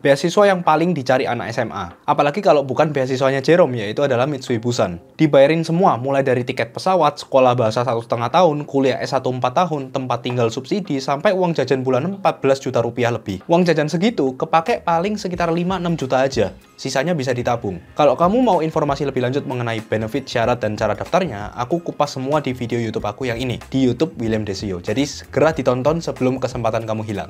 Beasiswa yang paling dicari anak SMA. Apalagi kalau bukan beasiswanya Jerome, yaitu adalah Mitsui Busan. Dibayarin semua, mulai dari tiket pesawat, sekolah bahasa satu setengah tahun, kuliah S1 4 tahun, tempat tinggal subsidi, sampai uang jajan bulan 14 juta rupiah lebih. Uang jajan segitu, kepake paling sekitar 5-6 juta aja. Sisanya bisa ditabung. Kalau kamu mau informasi lebih lanjut mengenai benefit, syarat, dan cara daftarnya, aku kupas semua di video YouTube aku yang ini, di YouTube William Desio. Jadi segera ditonton sebelum kesempatan kamu hilang.